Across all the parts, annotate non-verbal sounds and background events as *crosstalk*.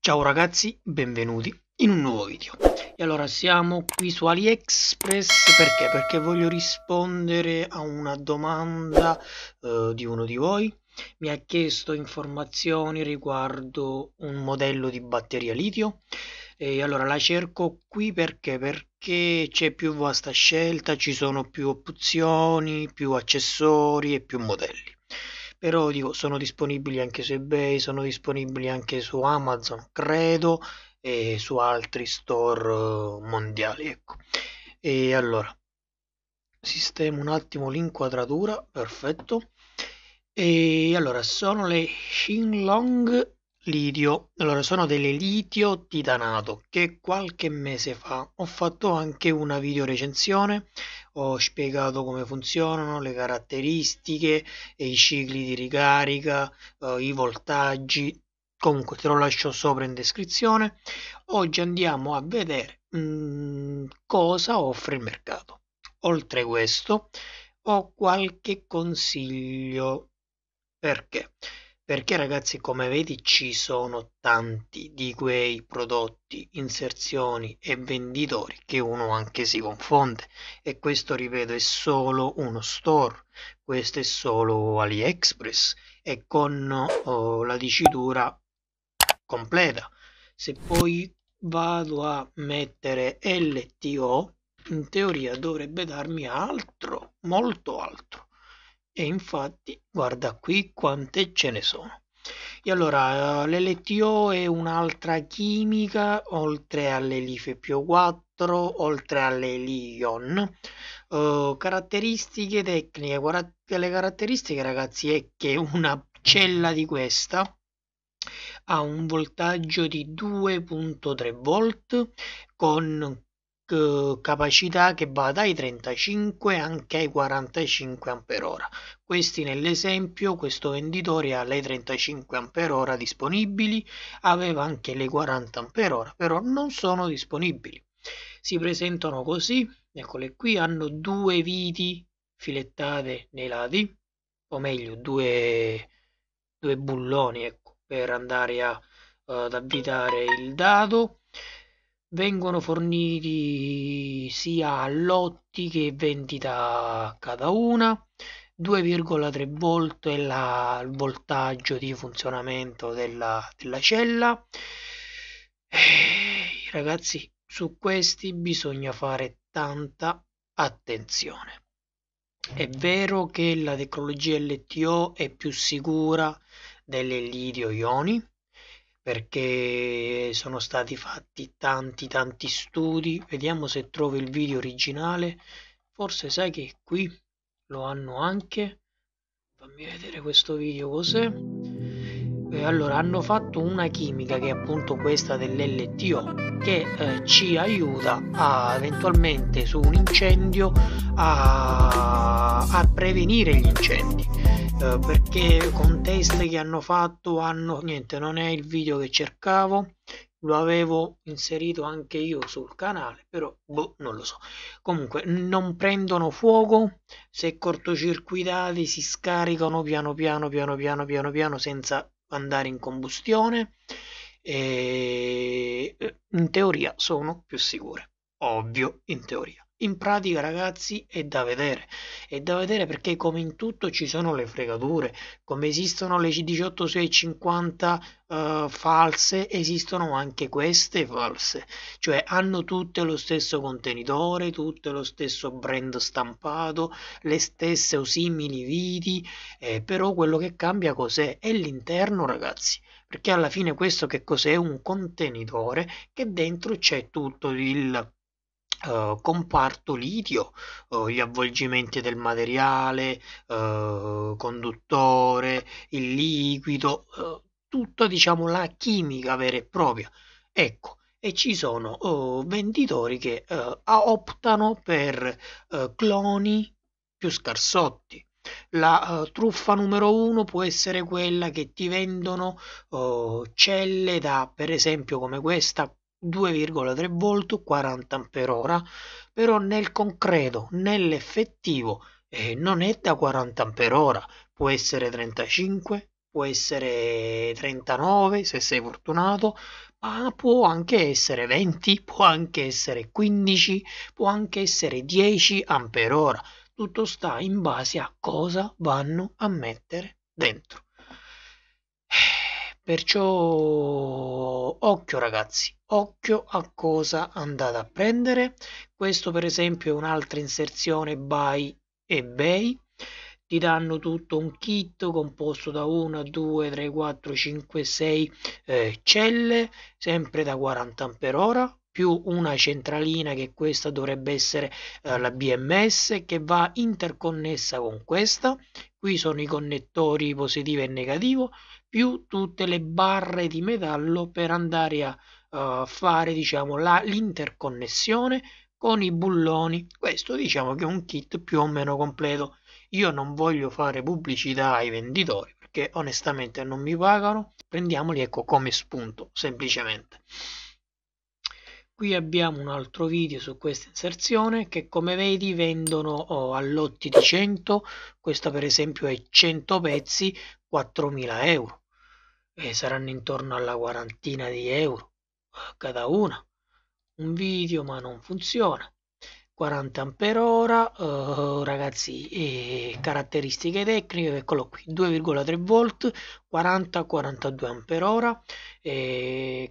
Ciao ragazzi, benvenuti in un nuovo video. E allora siamo qui su AliExpress perché? Perché voglio rispondere a una domanda eh, di uno di voi. Mi ha chiesto informazioni riguardo un modello di batteria litio. E allora la cerco qui perché? Perché c'è più vasta scelta, ci sono più opzioni, più accessori e più modelli però dico, sono disponibili anche su eBay, sono disponibili anche su Amazon, credo, e su altri store eh, mondiali, ecco. E allora, sistemo un attimo l'inquadratura, perfetto. E allora, sono le Shinlong litio. Allora, sono delle litio titanato che qualche mese fa ho fatto anche una video recensione ho spiegato come funzionano, le caratteristiche, i cicli di ricarica, eh, i voltaggi, comunque te lo lascio sopra in descrizione. Oggi andiamo a vedere mh, mm, cosa offre il mercato. Oltre questo ho qualche consiglio perché perché ragazzi come vedi ci sono tanti di quei prodotti, inserzioni e venditori che uno anche si confonde e questo ripeto è solo uno store, questo è solo AliExpress e con oh, la dicitura completa. Se poi vado a mettere LTO in teoria dovrebbe darmi altro, molto altro e infatti guarda qui quante ce ne sono. E allora eh, l'LTO è un'altra chimica oltre all'Elife PO4, oltre all'Elion. Uh, eh, caratteristiche tecniche, guardate le caratteristiche ragazzi è che una cella di questa ha un voltaggio di 2.3 volt con capacità che va dai 35 anche ai 45 Ah. Questi nell'esempio, questo venditore ha le 35 Ah disponibili, aveva anche le 40 Ah, però non sono disponibili. Si presentano così, eccole qui, hanno due viti filettate nei lati, o meglio due, due bulloni ecco, per andare a, eh, ad avvitare il dado vengono forniti sia lotti che vendita cada una 2,3 volt è la, il voltaggio di funzionamento della, della cella eh, ragazzi su questi bisogna fare tanta attenzione è vero che la tecnologia LTO è più sicura delle litio ioni perché sono stati fatti tanti tanti studi vediamo se trovo il video originale forse sai che qui lo hanno anche fammi vedere questo video cos'è eh, allora hanno fatto una chimica che è appunto questa dell'LTO che eh, ci aiuta a, eventualmente su un incendio a, a prevenire gli incendi eh, perché con test che hanno fatto hanno niente non è il video che cercavo lo avevo inserito anche io sul canale però boh, non lo so comunque non prendono fuoco se cortocircuitati si scaricano piano piano piano piano piano piano senza andare in combustione e eh, in teoria sono più sicure ovvio in teoria in pratica, ragazzi, è da vedere. È da vedere perché, come in tutto, ci sono le fregature. Come esistono le 18650 uh, eh, false, esistono anche queste false. Cioè, hanno tutte lo stesso contenitore, tutte lo stesso brand stampato, le stesse o simili viti. Eh, però quello che cambia cos'è? È l'interno, ragazzi perché alla fine questo che cos'è? Un contenitore che dentro c'è tutto il eh, comparto litio, uh, gli avvolgimenti del materiale, uh, conduttore, il liquido, tutta diciamo la chimica vera e propria. Ecco, e ci sono venditori che optano per cloni più scarsotti. La truffa numero uno può essere quella che ti vendono celle da, per esempio, come questa 2,3 volt 40 ampere ora però nel concreto, nell'effettivo, eh, non è da 40 ampere ora può essere 35, può essere 39 se sei fortunato, ma può anche essere 20, può anche essere 15, può anche essere 10 ampere ora Tutto sta in base a cosa vanno a mettere dentro. Eh, Perciò occhio ragazzi, occhio a cosa andate a prendere. Questo per esempio è un'altra inserzione by eBay. Ti danno tutto un kit composto da 1, 2, 3, 4, 5, 6 eh, celle, sempre da 40 Ah, più una centralina che questa dovrebbe essere eh, la BMS che va interconnessa con questa qui sono i connettori positivo e negativo, più tutte le barre di metallo per andare a uh, fare diciamo, la, l'interconnessione con i bulloni. Questo diciamo che è un kit più o meno completo. Io non voglio fare pubblicità ai venditori perché onestamente non mi pagano. Prendiamoli ecco come spunto, semplicemente. Qui abbiamo un altro video su questa inserzione che come vedi vendono oh, a lotti di 100, questa per esempio è 100 pezzi, 4.000 euro. E saranno intorno alla quarantina di euro eh, cada una. Un video ma non funziona. 40 ampere uh, ragazzi e caratteristiche tecniche eccolo qui 2,3 volt 40 42 ampere ora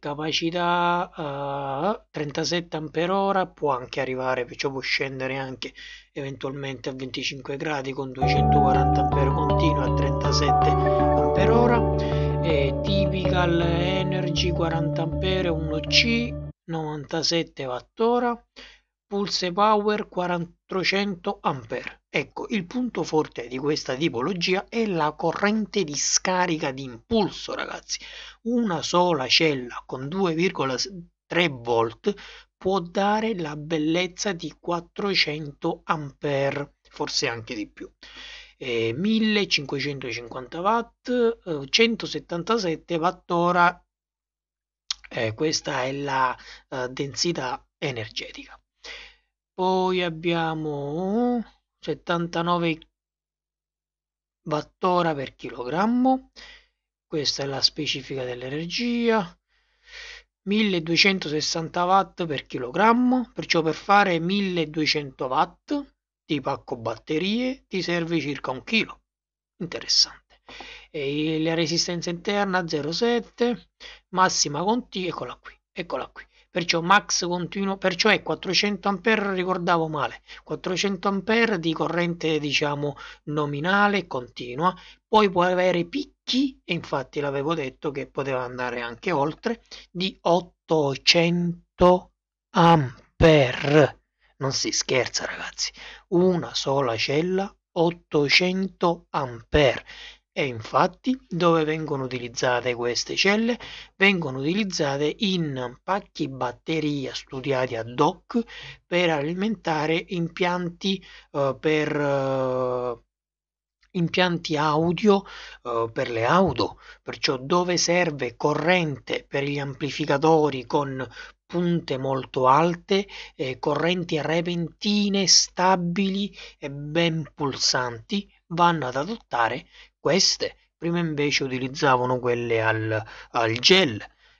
capacità uh, eh, 37 ampere ora può anche arrivare perciò cioè può scendere anche eventualmente a 25 gradi con 240 ampere continua a 37 ampere ora e typical energy 40 ampere 1c 97 watt ora Pulse power 400 ampere. Ecco, il punto forte di questa tipologia è la corrente di scarica di impulso, ragazzi. Una sola cella con 2,3 volt può dare la bellezza di 400 ampere, forse anche di più. Eh, 1550 watt, 177 eh, wattora. Eh, questa è la eh, densità energetica. Poi abbiamo 79 wattora per chilogrammo. Questa è la specifica dell'energia. 1260 watt per chilogrammo, perciò per fare 1200 watt di pacco batterie ti serve circa un chilo. Interessante. E la resistenza interna 0,7, massima continua, eccola qui, eccola qui perciò max continuo, perciò è 400 ampere, ricordavo male, 400 ampere di corrente diciamo nominale continua, poi può avere picchi, e infatti l'avevo detto che poteva andare anche oltre, di 800 ampere. Non si scherza ragazzi, una sola cella 800 ampere e infatti dove vengono utilizzate queste celle? Vengono utilizzate in pacchi batteria studiati ad hoc per alimentare impianti eh, per eh, impianti audio eh, per le auto, perciò dove serve corrente per gli amplificatori con punte molto alte, eh, correnti repentine, stabili e ben pulsanti, vanno ad adottare queste. Prima invece utilizzavano quelle al, al gel,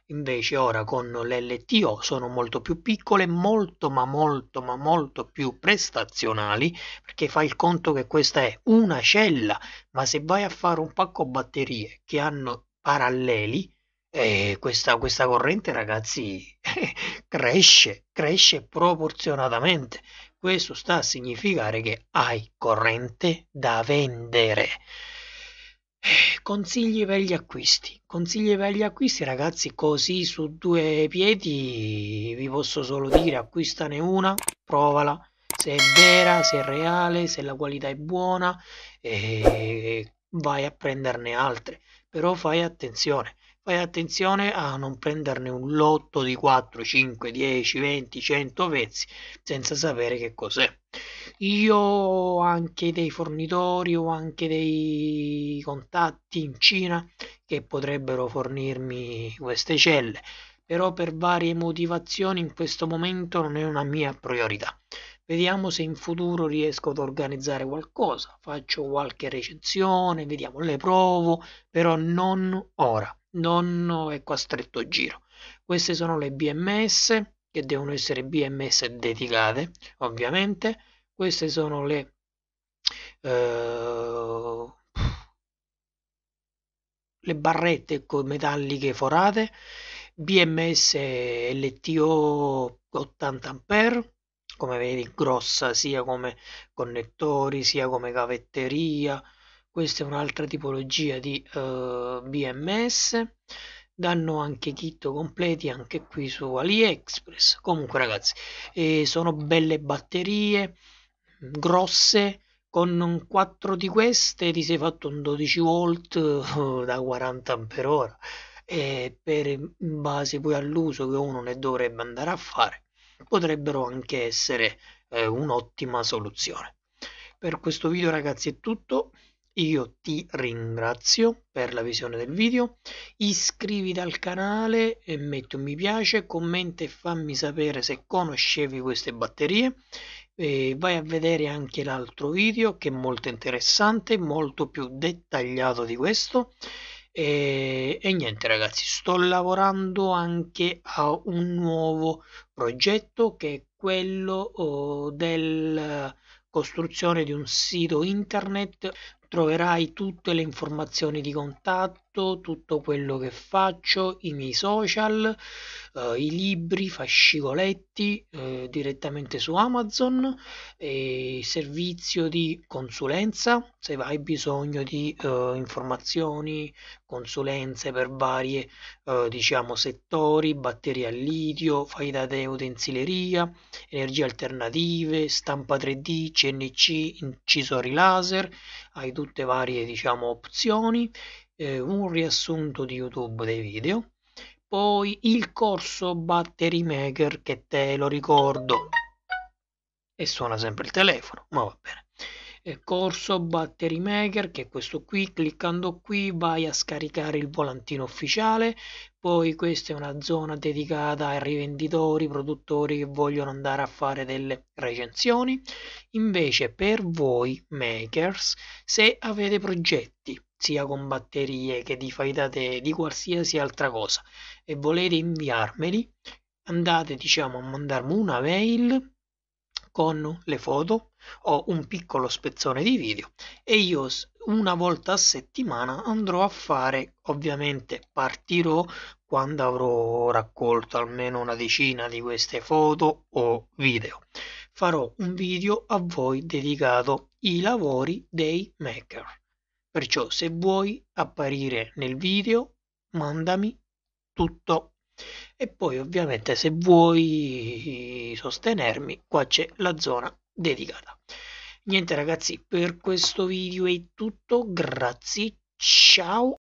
invece ora con l'LTO sono molto più piccole, molto ma molto ma molto più prestazionali, perché fai il conto che questa è una cella, ma se vai a fare un pacco batterie che hanno paralleli, e questa, questa corrente, ragazzi, *laughs* cresce, cresce proporzionatamente. Questo sta a significare che hai corrente da vendere. Eh, consigli per gli acquisti. Consigli per gli acquisti, ragazzi, così su due piedi vi posso solo dire acquistane una, provala se è vera, se è reale, se la qualità è buona, eh, vai a prenderne altre, però fai attenzione, fai attenzione a non prenderne un lotto di 4, 5, 10, 20, 100 pezzi senza sapere che cos'è. Io ho anche dei fornitori o anche dei contatti in Cina che potrebbero fornirmi queste celle, però per varie motivazioni in questo momento non è una mia priorità. Vediamo se in futuro riesco ad organizzare qualcosa, faccio qualche recensione, vediamo, le provo, però non ora, non ecco a stretto giro. Queste sono le BMS, che devono essere BMS dedicate, ovviamente. Queste sono le... Eh, le barrette ecco, metalliche forate, BMS LTO 80A come vedi grossa sia come connettori sia come cavetteria questa è un'altra tipologia di eh, BMS danno anche kit completi anche qui su AliExpress comunque ragazzi eh, sono belle batterie mm, grosse con 4 di queste ti sei fatto un 12 volt *laughs* da 40 ampere ora e eh, per, in base poi all'uso che uno ne dovrebbe andare a fare potrebbero anche essere eh, un'ottima soluzione. Per questo video ragazzi è tutto, io ti ringrazio per la visione del video, iscriviti al canale e metti un mi piace, commenta e fammi sapere se conoscevi queste batterie e vai a vedere anche l'altro video che è molto interessante, molto più dettagliato di questo e, e niente ragazzi, sto lavorando anche a un nuovo progetto che è quello oh, della costruzione di un sito internet troverai tutte le informazioni di contatto tutto, tutto quello che faccio, i miei social, eh, i libri, fascicoletti eh, direttamente su Amazon, eh, servizio di consulenza, se hai bisogno di eh, informazioni, consulenze per vari eh, diciamo, settori, batterie a litio, fai da te utensileria, energie alternative, stampa 3D, CNC, incisori laser, hai tutte varie diciamo, opzioni eh, un riassunto di YouTube dei video, poi il corso Battery Maker che te lo ricordo e suona sempre il telefono, ma va bene. Eh, corso Battery Maker che è questo qui, cliccando qui vai a scaricare il volantino ufficiale, poi questa è una zona dedicata ai rivenditori, produttori che vogliono andare a fare delle recensioni. Invece per voi makers, se avete progetti sia con batterie che di fai da te, di qualsiasi altra cosa, e volete inviarmeli, andate diciamo a mandarmi una mail con le foto o un piccolo spezzone di video e io una volta a settimana andrò a fare, ovviamente partirò quando avrò raccolto almeno una decina di queste foto o video. Farò un video a voi dedicato ai lavori dei maker. Perciò se vuoi apparire nel video, mandami tutto. E poi ovviamente se vuoi sostenermi, qua c'è la zona dedicata. Niente ragazzi, per questo video è tutto, grazie, ciao!